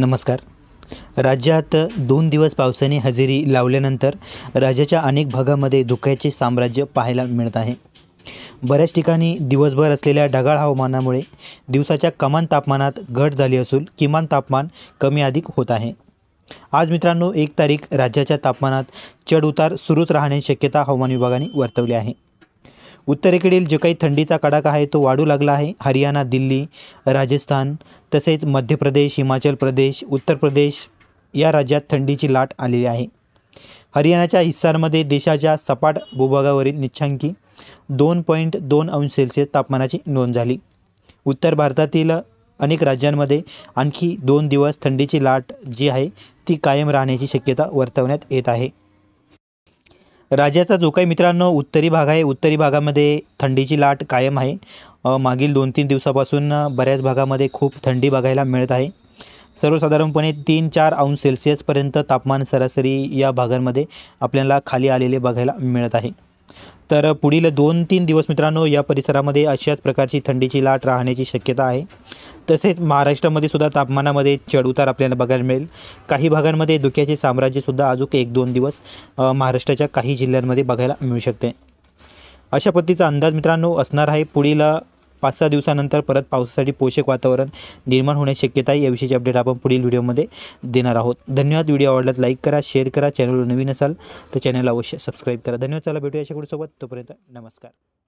नमस्कार राज्यात दोन दिवस पावसाने हजेरी लावल्यानंतर राज्याच्या अनेक भागामध्ये धुक्याचे साम्राज्य पाहायला मिळत आहे बऱ्याच ठिकाणी दिवसभर असलेल्या ढगाळ हवामानामुळे दिवसाच्या कमान तापमानात घट झाली असून किमान तापमान कमी अधिक होत आहे आज मित्रांनो एक तारीख राज्याच्या तापमानात चढउतार सुरूच राहण्याची शक्यता हवामान विभागाने वर्तवली आहे उत्तरेकडील जो काही थंडीचा कडाका आहे तो वाढू लागला आहे हरियाणा दिल्ली राजस्थान तसेच मध्य प्रदेश हिमाचल प्रदेश उत्तर प्रदेश या राज्यात थंडीची लाट आलेली आहे हरियाणाच्या हिस्सारमध्ये देशाच्या सपाट भूभागावरील निच्छांकी दोन पॉईंट दोन अंश सेल्सिअस तापमानाची नोंद झाली उत्तर भारतातील अनेक राज्यांमध्ये आणखी दोन दिवस थंडीची लाट जी आहे ती कायम राहण्याची शक्यता वर्तवण्यात येत आहे राज्याचा जो काही मित्रांनो उत्तरी भाग आहे उत्तरी भागामध्ये थंडीची लाट कायम आहे मागील दोन तीन दिवसापासून बऱ्याच भागामध्ये खूप थंडी बघायला मिळत आहे सर्वसाधारणपणे तीन चार अंश सेल्सिअसपर्यंत तापमान सरासरी या भागांमध्ये आपल्याला खाली आलेले बघायला मिळत आहे तर पुढील दोन तीन दिवस मित्रांनो या परिसरामध्ये अशाच प्रकारची थंडीची लाट राहण्याची शक्यता आहे तसेच महाराष्ट्रामध्ये सुद्धा तापमानामध्ये चढउतार आपल्याला बघायला मिळेल काही भागांमध्ये धुक्याचे साम्राज्यसुद्धा अजून एक दोन दिवस महाराष्ट्राच्या काही जिल्ह्यांमध्ये बघायला मिळू शकते अशा पद्धतीचा अंदाज मित्रांनो असणार आहे पुढील पाच सहा दिवसानंतर परत पावसासाठी पोषक वातावरण निर्माण होण्याची शक्यता आहे याविषयीची अपडेट आपण पुढील व्हिडिओमध्ये देणार आहोत धन्यवाद व्हिडिओ आवडल्यास लाईक करा शेअर करा चॅनलवर नवीन असाल तर चॅनल अवश्य सबस्क्राईब करा धन्यवाद चला भेटूया सोबत तोपर्यंत नमस्कार